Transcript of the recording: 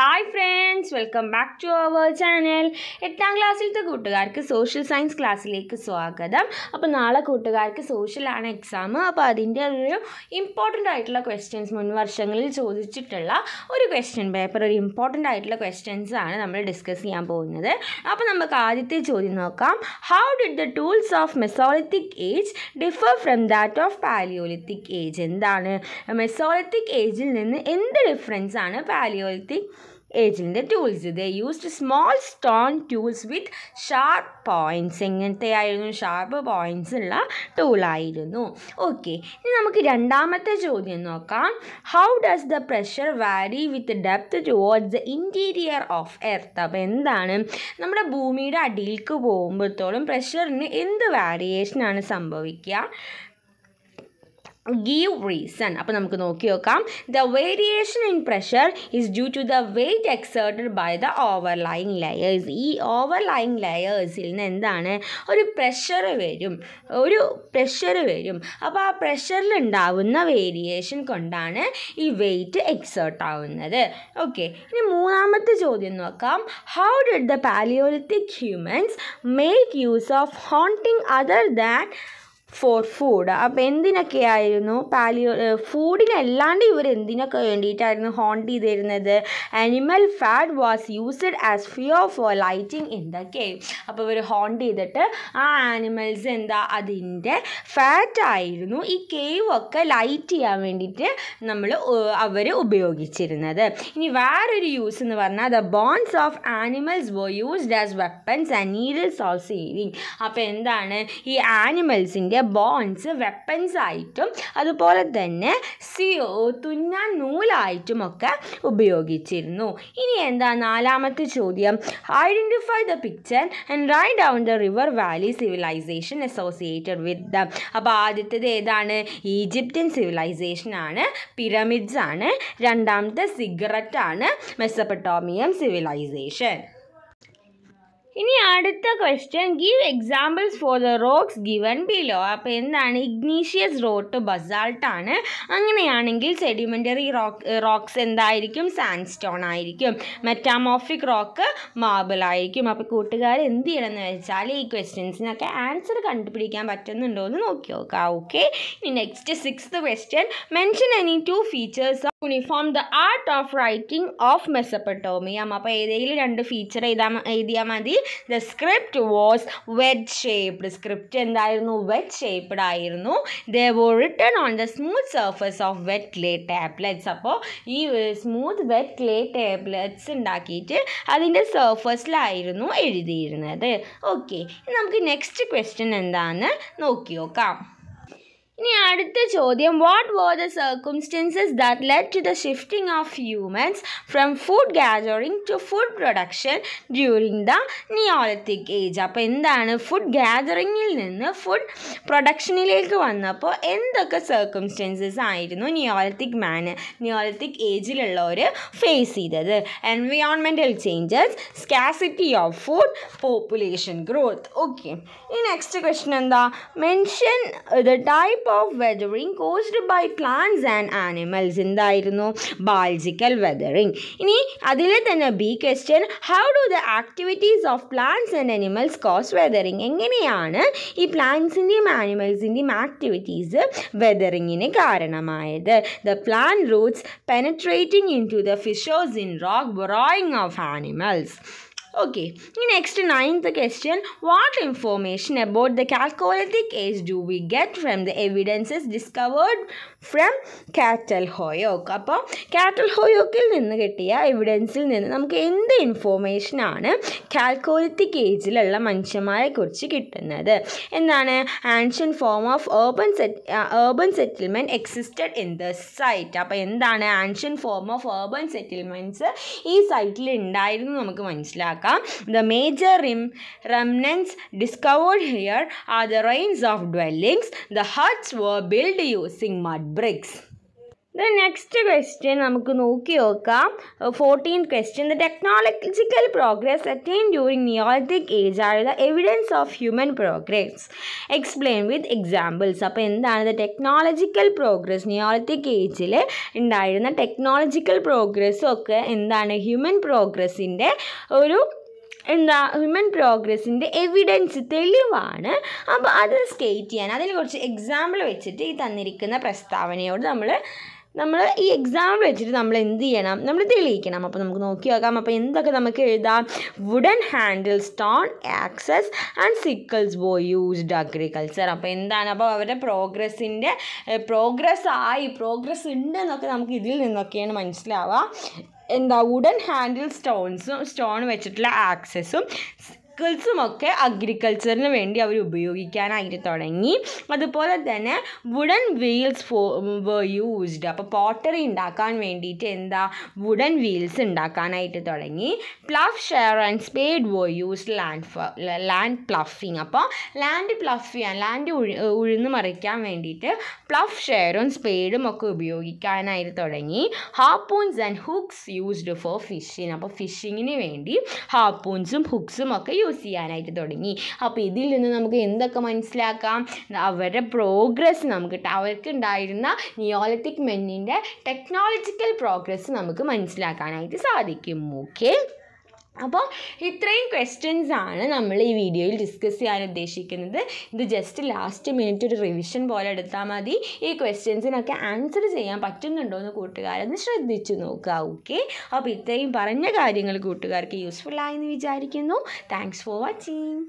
Hi friends welcome back to our channel എട്ടാം ക്ലാസ്സിലത്തെ കൂട്ടുകാർക്ക് സോഷ്യൽ സയൻസ് ക്ലാസ്സിലേക്ക് സ്വാഗതം അപ്പോൾ നാളെ കൂട്ടുകാർക്ക് സോഷ്യലാണ് എക്സാം അപ്പോൾ അതിൻ്റെ ഒരു ഇമ്പോർട്ടൻ്റ് ആയിട്ടുള്ള ക്വസ്റ്റ്യൻസ് മുൻ വർഷങ്ങളിൽ ചോദിച്ചിട്ടുള്ള ഒരു ക്വസ്റ്റ്യൻ പേപ്പർ ഒരു ഇമ്പോർട്ടൻ്റ് ആയിട്ടുള്ള ക്വസ്റ്റ്യൻസ് ആണ് നമ്മൾ ഡിസ്കസ് ചെയ്യാൻ പോകുന്നത് അപ്പോൾ നമുക്ക് ആദ്യത്തെ ചോദ്യം നോക്കാം how did the tools of mesolithic age differ from that of paleolithic age എന്താണ് മെസോളിത്തിക് ഏജിൽ നിന്ന് എന്ത് ഡിഫറൻസ് ആണ് പാലിയോലിത്തിക് ഏജിൻ്റെ tools they used small stone tools with sharp points എങ്ങനത്തെ ആയിരുന്നു ഷാർപ്പ് പോയിൻറ്റ്സ് ഉള്ള ടൂളായിരുന്നു ഓക്കെ ഇനി നമുക്ക് രണ്ടാമത്തെ ചോദ്യം നോക്കാം how does the pressure vary with depth towards the interior of earth അപ്പോൾ എന്താണ് നമ്മുടെ ഭൂമിയുടെ അടിയിലേക്ക് പോകുമ്പോഴത്തോളം പ്രഷറിന് എന്ത് വാരിയേഷനാണ് സംഭവിക്കുക ഗീവ് റീസൺ അപ്പോൾ നമുക്ക് നോക്കി നോക്കാം the variation in pressure is due to the weight exerted by the overlying layers ഈ ഓവർ ലൈങ് ലെയേഴ്സിൽ നിന്ന് എന്താണ് ഒരു പ്രഷർ വരും ഒരു പ്രഷർ വരും അപ്പോൾ ആ പ്രഷറിൽ ഉണ്ടാവുന്ന വേരിയേഷൻ കൊണ്ടാണ് ഈ വെയ്റ്റ് എക്സേർട്ട് ആവുന്നത് ഓക്കെ ഇനി മൂന്നാമത്തെ ചോദ്യം നോക്കാം how did the paleolithic humans make use of hunting other than for food അപ്പോൾ എന്തിനൊക്കെ ആയിരുന്നു പാലിയോ ഫുഡിനല്ലാണ്ട് ഇവർ എന്തിനൊക്കെ വേണ്ടിയിട്ടായിരുന്നു ഹോണ്ട് ചെയ്തിരുന്നത് animal fat was used as fuel for lighting in the cave അപ്പോൾ ഇവർ ഹോണ്ട് ചെയ്തിട്ട് ആ ആനിമൽസ് എന്താ അതിൻ്റെ ഫാറ്റ് ആയിരുന്നു ഈ കേവ് ഒക്കെ ലൈറ്റ് ചെയ്യാൻ വേണ്ടിയിട്ട് നമ്മൾ അവർ ഉപയോഗിച്ചിരുന്നത് ഇനി വേറൊരു യൂസ് എന്ന് പറഞ്ഞാൽ the bones of animals were used as weapons and needles of sewing അപ്പോൾ എന്താണ് ഈ ആനിമൽസിൻ്റെ ബോൺസ് വെപ്പൻസ് ആയിട്ടും അതുപോലെ തന്നെ സി നൂലായിട്ടും ഒക്കെ ഉപയോഗിച്ചിരുന്നു ഇനി എന്താ നാലാമത്തെ ചോദ്യം identify the picture and write down the river valley civilisation associated with the അപ്പോൾ ആദ്യത്തേത് ഏതാണ് ഈജിപ്ത്യൻ സിവിലൈസേഷൻ ആണ് പിരമിഡ്സ് ആണ് രണ്ടാമത്തെ സിഗരറ്റ് ആണ് മെസ്സപ്പട്ടോമിയം സിവിലൈസേഷൻ ഇനി അടുത്ത question give examples for the rocks given below അപ്പോൾ എന്താണ് ഇഗ്നീഷ്യസ് റോട്ട് ബസാൾട്ട് ആണ് അങ്ങനെയാണെങ്കിൽ സെഡിമെൻ്ററി റോക്ക് റോക്സ് എന്തായിരിക്കും സാൻഡ് സ്റ്റോൺ ആയിരിക്കും മെറ്റാമോഫിക് റോക്ക് മാർബിൾ ആയിരിക്കും അപ്പോൾ കൂട്ടുകാർ എന്ത് ചെയ്യണമെന്ന് വെച്ചാൽ ഈ ക്വസ്റ്റ്യൻസിനൊക്കെ ആൻസർ കണ്ടുപിടിക്കാൻ പറ്റുന്നുണ്ടോ എന്ന് നോക്കി നോക്കാം ഓക്കെ ഇനി next sixth question mention any two features of cuneiform the art of writing of Mesopotamia അപ്പോൾ ഏതെങ്കിലും രണ്ട് ഫീച്ചർ എഴുതാ എഴുതിയാൽ മതി the script was wedge shaped script എന്തായിരുന്നു വെഡ് ഷേപ്ഡ് ആയിരുന്നു the were written on the smooth surface of wet clay tablets അപ്പോൾ ഈ സ്മൂത്ത് വെറ്റ് ക്ലേ ടാബ്ലറ്റ്സ് ഉണ്ടാക്കിയിട്ട് അതിൻ്റെ സർഫസിലായിരുന്നു എഴുതിയിരുന്നത് ഓക്കെ നമുക്ക് നെക്സ്റ്റ് ക്വസ്റ്റ്യൻ എന്താണെന്ന് നോക്കി നോക്കാം ഇനി അടുത്ത ചോദ്യം what were the circumstances that led to the shifting of humans from food gathering to food production during the neolithic age അപ്പോൾ എന്താണ് ഫുഡ് ഗാദറിങ്ങിൽ നിന്ന് ഫുഡ് പ്രൊഡക്ഷനിലേക്ക് വന്നപ്പോൾ എന്തൊക്കെ സർക്കുംസ്റ്റൻസസ് ആയിരുന്നു നിയോളത്തിക് മാന് നിയോളത്തിക് ഏജിലുള്ളവർ ഫേസ് ചെയ്തത് environmental changes scarcity of food population growth okay ഈ next question എന്താ mention the type of weathering caused by plants and animals എന്തായിരുന്നു ബയോളജിക്കൽ വെതറിങ് ഇനി അതിലെ തന്നെ B question how do the activities of plants and animals cause weathering എങ്ങനെയാണ് ഈ പ്ലാന്റ്സിൻ്റെയും ആനിമൽസിൻ്റെയും ആക്ടിവിറ്റീസ് വെതറിങ്ങിന് കാരണമായത് the plant roots penetrating into the fissures in rock burrowing of animals Okay, next ninth question what information about the Chalcolithic age do we get from the evidences discovered from Catal Hoyuk അപ്പോൾ Catal ഹോയോക്കിൽ നിന്ന് കിട്ടിയ എവിഡൻസിൽ നിന്ന് നമുക്ക് എന്ത് ഇൻഫോർമേഷനാണ് Chalcolithic ഏജിലുള്ള കുറിച്ച് കിട്ടുന്നത് എന്താണ് ancient form of urban set urban settlement existed in the site അപ്പോൾ എന്താണ് ancient form of urban settlements ഈ സൈറ്റിൽ ഉണ്ടായിരുന്നു നമുക്ക് മനസ്സിലാക്കാം Karnataka. The major remnants discovered here are the ruins of dwellings. The huts were built using mud bricks. The next question നമുക്ക് നോക്കി നോക്കാം fourteen question the technological progress attain during neolithic age are the evidence of human progress explain with examples അപ്പോൾ എന്താണ് the technological progress നിയോളത്തിക് ഏജിൽ ഉണ്ടായിരുന്ന technological പ്രോഗ്രസ്സും ഒക്കെ എന്താണ് human പ്രോഗ്രസ്സിൻ്റെ ഒരു എന്താ ഹ്യൂമൻ പ്രോഗ്രസ്സിൻ്റെ എവിഡൻസ് തെളിവാണ് അപ്പോൾ അത് സ്റ്റേറ്റ് ചെയ്യാൻ അതിൽ കുറച്ച് എക്സാമ്പിൾ വെച്ചിട്ട് ഈ തന്നിരിക്കുന്ന പ്രസ്താവനയോട് നമ്മൾ നമ്മൾ ഈ എക്സാം വെച്ചിട്ട് നമ്മൾ എന്ത് ചെയ്യണം നമ്മൾ തെളിയിക്കണം അപ്പോൾ നമുക്ക് നോക്കി നോക്കാം അപ്പോൾ എന്തൊക്കെ നമുക്ക് എഴുതാം wooden handle stone axes and sickles were used agriculture അപ്പോൾ എന്താണ് അപ്പോൾ അവരുടെ പ്രോഗ്രസ്സിൻ്റെ പ്രോഗ്രസ് ആയി പ്രോഗ്രസ് ഉണ്ട് എന്നൊക്കെ നമുക്ക് ഇതിൽ നിന്നൊക്കെയാണ് മനസ്സിലാവുക എന്താ വുഡൻ ഹാൻഡിൽ സ്റ്റോൺസും സ്റ്റോൺ വെച്ചിട്ടുള്ള ആക്സസും ഒക്കെ അഗ്രികൾച്ചറിന് വേണ്ടി അവർ ഉപയോഗിക്കാനായിട്ട് തുടങ്ങി അതുപോലെ തന്നെ വുഡൻ വീൽസ് ഫോ വർ യൂസ്ഡ് അപ്പോൾ പോട്ടറി ഉണ്ടാക്കാൻ വേണ്ടിയിട്ട് എന്താ വുഡൻ വീൽസ് ഉണ്ടാക്കാനായിട്ട് തുടങ്ങി ploughshare and spade were used land land ploughing അപ്പോൾ ലാൻഡ് പ്ലഫ് ചെയ്യാൻ ലാൻഡ് ഉഴുന്ന് മറിക്കാൻ വേണ്ടിയിട്ട് പ്ലഫ് ഷെയറും സ്പേഡും ഒക്കെ ഉപയോഗിക്കാനായിട്ട് തുടങ്ങി harpoons and hooks used for fishing അപ്പോൾ ഫിഷിങ്ങിന് വേണ്ടി ഹാപ്പൂൺസും ഹുക്സും ഒക്കെ യൂസ് യൂസ് ചെയ്യാനായിട്ട് തുടങ്ങി അപ്പോൾ ഇതിൽ നിന്ന് നമുക്ക് എന്തൊക്കെ മനസ്സിലാക്കാം അവരുടെ പ്രോഗ്രസ് നമുക്ക് അവർക്ക് ഉണ്ടായിരുന്ന നിയോളത്തിക് മെന്നിൻ്റെ ടെക്നോളജിക്കൽ പ്രോഗ്രസ് നമുക്ക് മനസ്സിലാക്കാനായിട്ട് സാധിക്കും ഓക്കെ അപ്പോൾ ഇത്രയും ക്വസ്റ്റ്യൻസ് ആണ് നമ്മൾ ഈ വീഡിയോയിൽ ഡിസ്കസ് ചെയ്യാൻ ഉദ്ദേശിക്കുന്നത് ഇത് ജസ്റ്റ് ലാസ്റ്റ് മിനിറ്റ് ഒരു റിവിഷൻ പോലെ എടുത്താൽ മതി ഈ ക്വസ്റ്റ്യൻസിനൊക്കെ ആൻസർ ചെയ്യാൻ പറ്റുന്നുണ്ടോ എന്ന് കൂട്ടുകാരൊന്ന് ശ്രദ്ധിച്ചു നോക്കുക ഓക്കെ അപ്പോൾ ഇത്രയും പറഞ്ഞ കാര്യങ്ങൾ കൂട്ടുകാർക്ക് യൂസ്ഫുൾ ആയെന്ന് വിചാരിക്കുന്നു താങ്ക്സ് ഫോർ വാച്ചിങ്